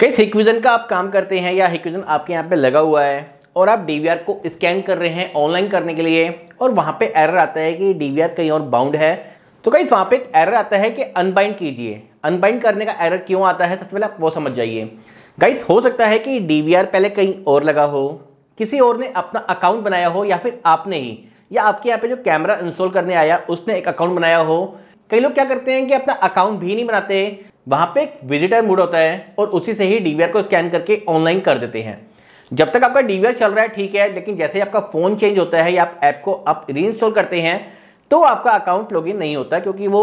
कई इक्विजन का आप काम करते हैं या हिक्विजन आपके यहाँ पे लगा हुआ है और आप डी को स्कैन कर रहे हैं ऑनलाइन करने के लिए और वहाँ पे एरर आता है कि डी कहीं और बाउंड है तो कई वहाँ पे एक एरर आता है कि अनबाइंड कीजिए अनबाइंड करने का एरर क्यों आता है सबसे पहले आप वो समझ जाइए गाइस हो सकता है कि डी पहले कहीं और लगा हो किसी और ने अपना अकाउंट बनाया हो या फिर आपने ही या आपके यहाँ पे जो कैमरा इंस्टॉल करने आया उसने एक अकाउंट बनाया हो कई लोग क्या करते हैं कि अपना अकाउंट भी नहीं बनाते वहां पे एक विजिटर मोड होता है और उसी से ही डीवीआर को स्कैन करके ऑनलाइन कर देते हैं जब तक आपका डीवीआर चल रहा है ठीक है लेकिन जैसे ही आपका फ़ोन चेंज होता है या आप ऐप को आप री करते हैं तो आपका अकाउंट लॉगिन नहीं होता क्योंकि वो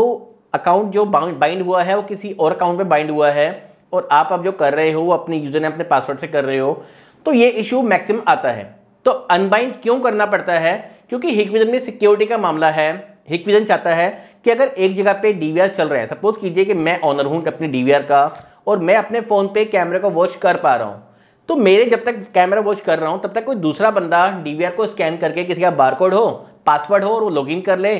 अकाउंट जो बाइंड हुआ है वो किसी और अकाउंट में बाइंड हुआ है और आप अब जो कर रहे हो अपने यूजर ने अपने पासवर्ड से कर रहे हो तो ये इशू मैक्सिमम आता है तो अनबाइंड क्यों करना पड़ता है क्योंकि हिकविजन में सिक्योरिटी का मामला है हिकविजन चाहता है कि अगर एक जगह पे डी चल रहा है सपोज कीजिए कि मैं ऑनर हूँ अपने डी का और मैं अपने फ़ोन पे कैमरे को वॉच कर पा रहा हूँ तो मेरे जब तक कैमरा वॉच कर रहा हूँ तब तक कोई दूसरा बंदा डी को स्कैन करके किसी का बारकोड हो पासवर्ड हो और वो लॉगिन कर ले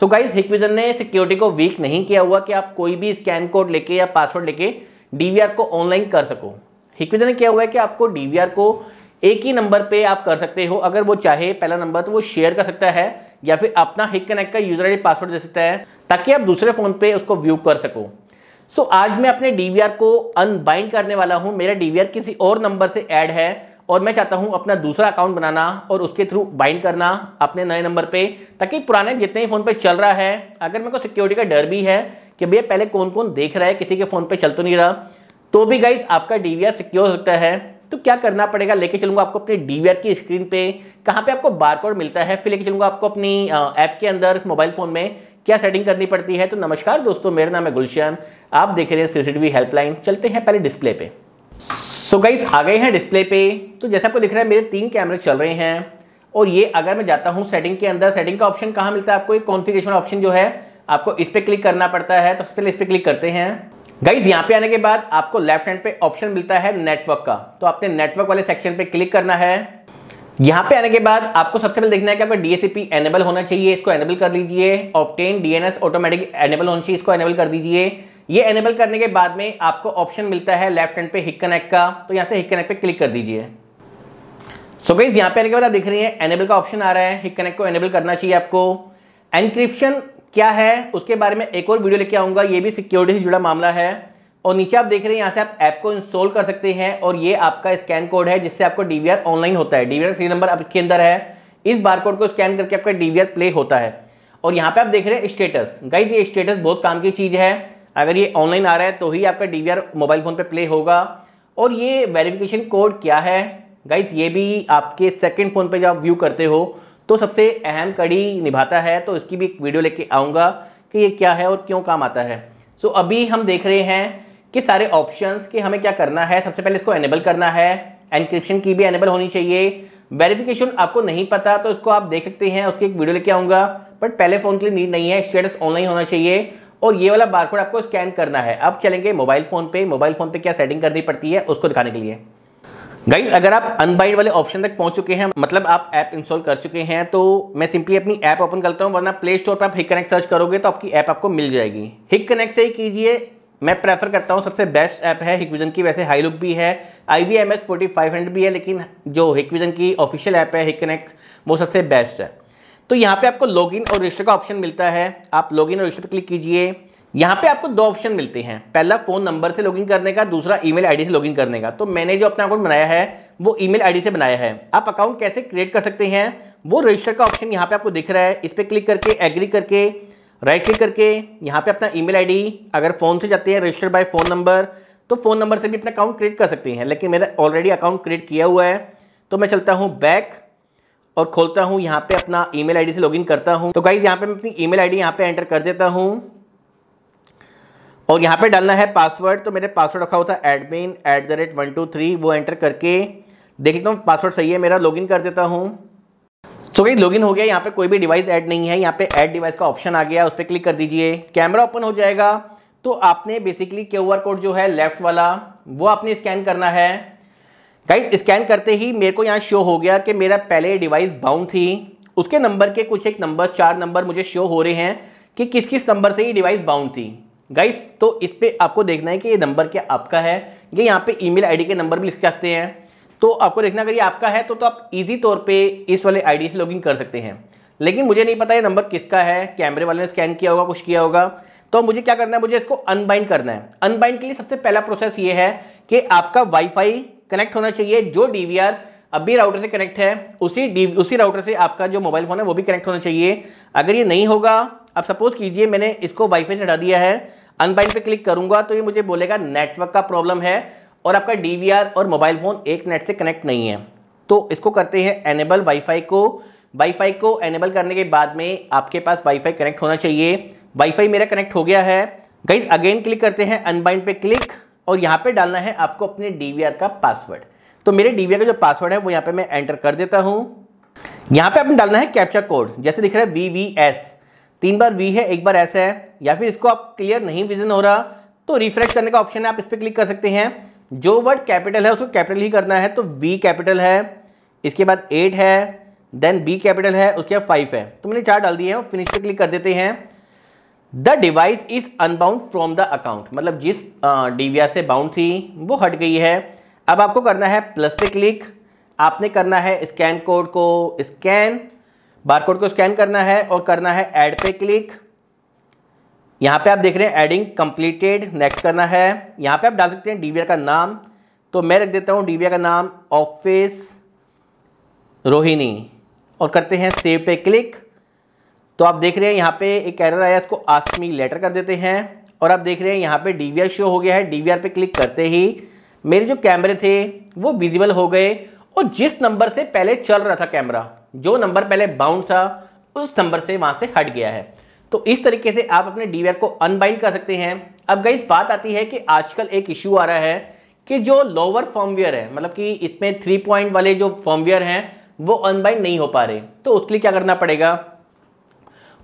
सो गाइज हिकविजन ने सिक्योरिटी को वीक नहीं किया हुआ कि आप कोई भी स्कैन कोड लेके या पासवर्ड लेके डी को ऑनलाइन कर सको हिकविजन ने क्या हुआ है कि आपको डी को एक ही नंबर पे आप कर सकते हो अगर वो चाहे पहला नंबर तो वो शेयर कर सकता है या फिर अपना हिक कनेक्ट का यूजर आई पासवर्ड दे सकता है ताकि आप दूसरे फ़ोन पे उसको व्यू कर सको सो so, आज मैं अपने डी को अनबाइंड करने वाला हूँ मेरा डी किसी और नंबर से ऐड है और मैं चाहता हूँ अपना दूसरा अकाउंट बनाना और उसके थ्रू बाइंड करना अपने नए नंबर पे ताकि पुराने जितने ही फ़ोन पे चल रहा है अगर मेरे को सिक्योरिटी का डर भी है कि भैया पहले कौन कौन देख रहा है किसी के फ़ोन पे चल तो नहीं रहा तो भी गाइज आपका डी सिक्योर हो सकता है तो क्या करना पड़ेगा लेके चलूंगा आपको अपने डी की स्क्रीन पे कहाँ पे आपको बारकोड मिलता है फिर लेके चलूँगा आपको अपनी ऐप के अंदर मोबाइल फ़ोन में क्या सेटिंग करनी पड़ती है तो नमस्कार दोस्तों मेरा नाम है गुलशन आप देख रहे हैं सी सी हेल्पलाइन चलते हैं पहले डिस्प्ले पे सो गई आ गए हैं डिस्प्ले पे तो जैसा आपको दिख रहा है मेरे तीन कैमरे चल रहे हैं और ये अगर मैं जाता हूँ सेटिंग के अंदर सेटिंग का ऑप्शन कहाँ मिलता है आपको एक कॉन्फिग्रेशन ऑप्शन जो है आपको इस पर क्लिक करना पड़ता है तो पहले इस पर क्लिक करते हैं गाइज यहाँ पे आने के बाद आपको लेफ्ट हैंड पे ऑप्शन मिलता है नेटवर्क का तो आपने नेटवर्क वाले सेक्शन पे क्लिक करना है यहाँ पे आने के बाद आपको सबसे पहले देखना है कि आपका डीएससीपी एनेबल होना चाहिए इसको एनेबल कर लीजिए ऑप्टेन डीएनएस ऑटोमेटिक एनेबल होना चाहिए इसको एनेबल कर दीजिए ये एनेबल करने के बाद में आपको ऑप्शन मिलता है लेफ्ट हैंड पे हिक कनेक्ट का तो यहाँ से हिक कनेक्ट पे क्लिक कर दीजिए सो गाइज यहाँ पे आने के बाद आप देख रहे हैं एनेबल का ऑप्शन आ रहा है हिक कनेक्ट को एनेबल करना चाहिए आपको एनक्रिप्शन क्या है उसके बारे में एक और वीडियो लेके आऊंगा ये भी सिक्योरिटी से जुड़ा मामला है और नीचे आप देख रहे हैं यहाँ से आप ऐप को इंस्टॉल कर सकते हैं और ये आपका स्कैन कोड है जिससे आपको डी ऑनलाइन होता है डी वी नंबर आपके अंदर है इस बारकोड को स्कैन करके आपका डी प्ले होता है और यहाँ पे आप देख रहे हैं स्टेटस गाइज ये स्टेटस बहुत काम की चीज़ है अगर ये ऑनलाइन आ रहा है तो ही आपका डी मोबाइल फ़ोन पर प्ले होगा और ये वेरिफिकेशन कोड क्या है गाइज ये भी आपके सेकेंड फ़ोन पर जब व्यू करते हो तो सबसे अहम कड़ी निभाता है तो इसकी भी एक वीडियो लेके आऊँगा कि ये क्या है और क्यों काम आता है सो so, अभी हम देख रहे हैं कि सारे ऑप्शंस कि हमें क्या करना है सबसे पहले इसको एनेबल करना है एनक्रिप्शन की भी एनेबल होनी चाहिए वेरिफिकेशन आपको नहीं पता तो इसको आप देख सकते हैं उसकी एक वीडियो लेके आऊँगा बट पहले फ़ोन के लिए नीड नहीं है स्टेटस ऑनलाइन होना चाहिए और ये वाला बारकोड आपको स्कैन करना है अब चलेंगे मोबाइल फ़ोन पे मोबाइल फ़ोन पे क्या सेटिंग करनी पड़ती है उसको दिखाने के लिए गाइज अगर आप अनबाइंड वाले ऑप्शन तक पहुंच चुके हैं मतलब आप ऐप इंस्टॉल कर चुके हैं तो मैं सिंपली अपनी ऐप ओपन करता हूं वरना प्ले स्टोर पर आप हिक कनेक्ट सर्च करोगे तो आपकी ऐप आपको मिल जाएगी हिक कनेक्ट से ही कीजिए मैं प्रेफर करता हूँ सबसे बेस्ट ऐप है हिकविजन की वैसे हाई लुक भी है I V M S forty five hundred भी है लेकिन जो हिकविजन की ऑफिशियल ऐप है हिक कनेक्ट वो सबसे बेस्ट है तो यहाँ पर आपको लॉग और रजिस्टर का ऑप्शन मिलता है आप लॉग और रजिस्टर पर क्लिक कीजिए यहाँ पे आपको दो ऑप्शन मिलते हैं पहला फोन नंबर से लॉगिन करने का दूसरा ईमेल आईडी से लॉगिन करने का तो मैंने जो अपना अकाउंट बनाया है वो ईमेल आईडी से बनाया है आप अकाउंट कैसे क्रिएट कर सकते हैं वो रजिस्टर का ऑप्शन यहाँ पे आपको दिख रहा है इस पर क्लिक करके एग्री करके राइट क्लिक करके यहाँ पे अपना ई मेल अगर फोन से जाते हैं रजिस्टर बाय फोन नंबर तो फोन नंबर से भी अपना अकाउंट क्रिएट कर सकते हैं लेकिन मेरा ऑलरेडी अकाउंट क्रिएट किया हुआ है तो मैं चलता हूँ बैक और खोलता हूँ यहाँ पे अपना ईमेल आईडी से लॉगिन करता हूँ तो गाइज यहाँ पे मैं अपनी ईमेल आईडी यहाँ पे एंटर कर देता हूँ और यहाँ पे डालना है पासवर्ड तो मेरे पासवर्ड रखा होता है admin at the rate one two three वो एंटर करके देख लेता हूँ पासवर्ड सही है मेरा लॉगिन कर देता हूँ सो भाई लॉगिन हो गया यहाँ पे कोई भी डिवाइस ऐड नहीं है यहाँ पे ऐड डिवाइस का ऑप्शन आ गया उस पर क्लिक कर दीजिए कैमरा ओपन हो जाएगा तो आपने बेसिकली क्यू आर कोड जो है लेफ्ट वाला वो आपने स्कैन करना है गाइज स्कैन करते ही मेरे को यहाँ शो हो गया कि मेरा पहले डिवाइस बाउंड थी उसके नंबर के कुछ एक नंबर चार नंबर मुझे शो हो रहे हैं कि किस किस नंबर से ये डिवाइस बाउंड थी गाइस तो इस पर आपको देखना है कि ये नंबर क्या आपका है ये यहाँ पे ईमेल आईडी के नंबर भी लिख सकते हैं तो आपको देखना अगर ये आपका है तो, तो आप इजी तौर पे इस वाले आईडी से लॉगिन कर सकते हैं लेकिन मुझे नहीं पता ये नंबर किसका है कैमरे वाले ने स्कैन किया होगा कुछ किया होगा तो मुझे क्या करना है मुझे इसको अनबाइंड करना है अनबाइंड के लिए सबसे पहला प्रोसेस ये है कि आपका वाईफाई कनेक्ट होना चाहिए जो डी अभी राउटर से कनेक्ट है उसी डी उसी राउटर से आपका जो मोबाइल फ़ोन है वो भी कनेक्ट होना चाहिए अगर ये नहीं होगा अब सपोज कीजिए मैंने इसको वाईफाई से हटा दिया है अनबाइंड पे क्लिक करूंगा तो ये मुझे बोलेगा नेटवर्क का प्रॉब्लम है और आपका डीवीआर और मोबाइल फ़ोन एक नेट से कनेक्ट नहीं है तो इसको करते हैं एनेबल वाईफाई को वाईफाई को एनेबल करने के बाद में आपके पास वाईफाई कनेक्ट होना चाहिए वाईफाई मेरा कनेक्ट हो गया है गई अगेन क्लिक करते हैं अनबाइंड पे क्लिक और यहाँ पे डालना है आपको अपने डी का पासवर्ड तो मेरे डी का जो पासवर्ड है वो यहाँ पे मैं एंटर कर देता हूँ यहाँ पे आपने डालना है कैप्चा कोड जैसे दिख रहा है वी वी एस तीन बार वी है एक बार ऐसा है या फिर इसको आप क्लियर नहीं विजन हो रहा तो रिफ्रेश करने का ऑप्शन है आप इस पर क्लिक कर सकते हैं जो वर्ड कैपिटल है उसको कैपिटल ही करना है तो वी कैपिटल है इसके बाद एट है देन बी कैपिटल है उसके बाद फाइव है तो मैंने चार डाल दिए हैं फिनिश पे क्लिक कर देते हैं the device is unbound from the account मतलब जिस डी से बाउंड थी वो हट गई है अब आपको करना है प्लस पे क्लिक आपने करना है स्कैन कोड को स्कैन बारकोड को स्कैन करना है और करना है ऐड पे क्लिक यहाँ पे आप देख रहे हैं एडिंग कंप्लीटेड नेक्स्ट करना है यहाँ पे आप डाल सकते हैं डी का नाम तो मैं रख देता हूँ डी का नाम ऑफिस रोहिणी और करते हैं सेव पे क्लिक तो आप देख रहे हैं यहाँ पे एक एरर आया इसको आसमी लेटर कर देते हैं और आप देख रहे हैं यहाँ पे डी शो हो गया है डी पे क्लिक करते ही मेरे जो कैमरे थे वो विजिबल हो गए और जिस नंबर से पहले चल रहा था कैमरा जो नंबर पहले बाउंड था उस नंबर से वहां से हट गया है तो इस तरीके से आप अपने डी को अनबाइंड कर सकते हैं अब गई बात आती है कि आजकल एक इशू आ रहा है कि जो लोअर फॉर्मवेयर है मतलब कि इसमें थ्री पॉइंट वाले जो फॉर्मवेयर हैं वो अनबाइंड नहीं हो पा रहे तो उसके लिए क्या करना पड़ेगा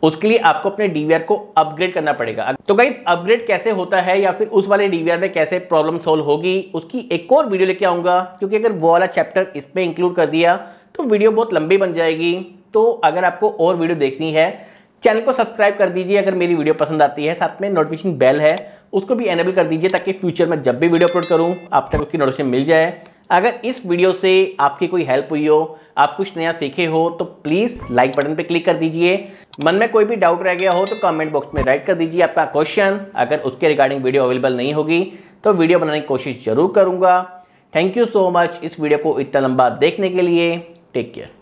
उसके लिए आपको अपने डीवीआर को अपग्रेड करना पड़ेगा तो गाइज अपग्रेड कैसे होता है या फिर उस वाले डीवीआर में कैसे प्रॉब्लम सोल्व होगी उसकी एक और वीडियो लेके आऊंगा क्योंकि अगर वो वाला चैप्टर इसमें इंक्लूड कर दिया तो वीडियो बहुत लंबी बन जाएगी तो अगर आपको और वीडियो देखनी है चैनल को सब्सक्राइब कर दीजिए अगर मेरी वीडियो पसंद आती है साथ में नोटिफिकेशन बेल है उसको भी एनेबल कर दीजिए ताकि फ्यूचर में जब भी वीडियो अपलोड करूँ आप तक उसकी नोटिफिकेशन मिल जाए अगर इस वीडियो से आपकी कोई हेल्प हुई हो आप कुछ नया सीखे हो तो प्लीज़ लाइक बटन पर क्लिक कर दीजिए मन में कोई भी डाउट रह गया हो तो कमेंट बॉक्स में राइट कर दीजिए आपका क्वेश्चन अगर उसके रिगार्डिंग वीडियो अवेलेबल नहीं होगी तो वीडियो बनाने की कोशिश ज़रूर करूँगा थैंक यू सो मच इस वीडियो को इतना लंबा देखने के लिए टेक केयर